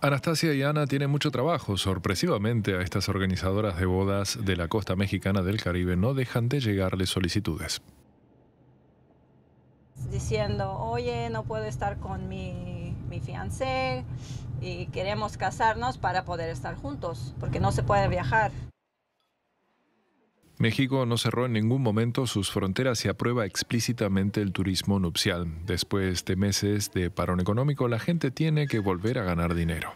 Anastasia y Ana tienen mucho trabajo. Sorpresivamente, a estas organizadoras de bodas de la costa mexicana del Caribe no dejan de llegarles solicitudes. Diciendo, oye, no puedo estar con mi, mi fiancé y queremos casarnos para poder estar juntos, porque no se puede viajar. México no cerró en ningún momento sus fronteras y aprueba explícitamente el turismo nupcial. Después de meses de parón económico, la gente tiene que volver a ganar dinero.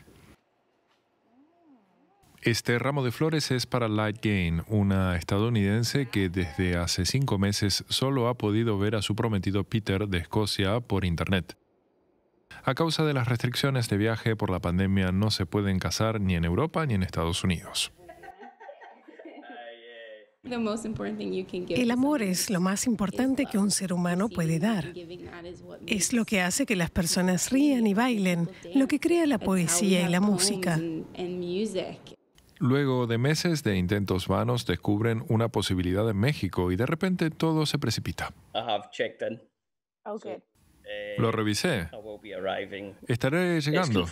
Este ramo de flores es para Light Gain, una estadounidense que desde hace cinco meses solo ha podido ver a su prometido Peter de Escocia por internet. A causa de las restricciones de viaje por la pandemia no se pueden casar ni en Europa ni en Estados Unidos. El amor es lo más importante que un ser humano puede dar. Es lo que hace que las personas rían y bailen, lo que crea la poesía y la música. Luego de meses de intentos vanos, descubren una posibilidad en México y de repente todo se precipita. Eh, lo revisé. Estaré llegando.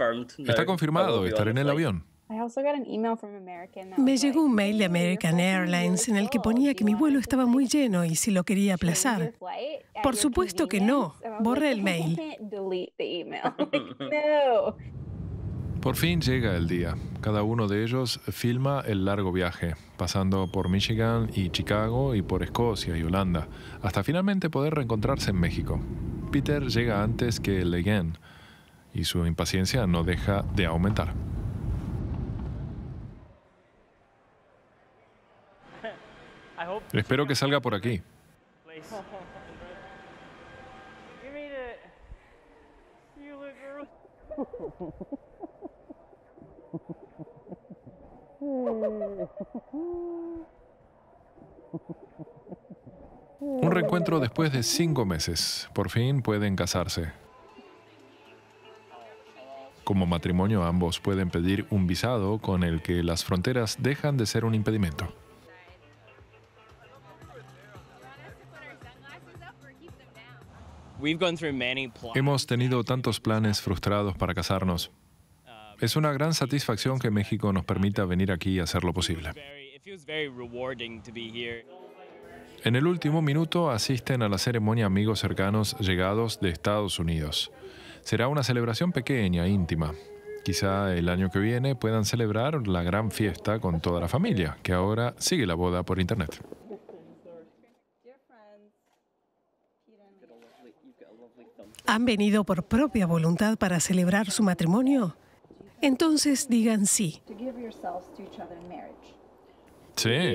Está confirmado, estaré en el avión. Me llegó un mail de American Airlines en el que ponía que mi vuelo estaba muy lleno y si lo quería aplazar. Por supuesto que no. Borré el mail. Por fin llega el día. Cada uno de ellos filma el largo viaje, pasando por Michigan y Chicago y por Escocia y Holanda, hasta finalmente poder reencontrarse en México. Peter llega antes que Legan y su impaciencia no deja de aumentar. Espero que salga por aquí. Un reencuentro después de cinco meses. Por fin pueden casarse. Como matrimonio ambos pueden pedir un visado con el que las fronteras dejan de ser un impedimento. Hemos tenido tantos planes frustrados para casarnos. Es una gran satisfacción que México nos permita venir aquí y hacer lo posible. En el último minuto asisten a la ceremonia amigos cercanos llegados de Estados Unidos. Será una celebración pequeña, íntima. Quizá el año que viene puedan celebrar la gran fiesta con toda la familia, que ahora sigue la boda por Internet. ¿Han venido por propia voluntad para celebrar su matrimonio? Entonces digan sí. Sí.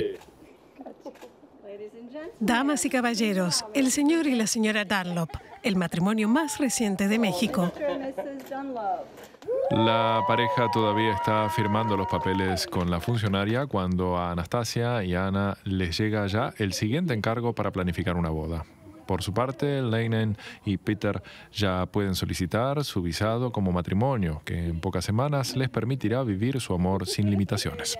Damas y caballeros, el señor y la señora Dunlop, el matrimonio más reciente de México. La pareja todavía está firmando los papeles con la funcionaria cuando a Anastasia y Ana les llega ya el siguiente encargo para planificar una boda. Por su parte, Leinen y Peter ya pueden solicitar su visado como matrimonio, que en pocas semanas les permitirá vivir su amor sin limitaciones.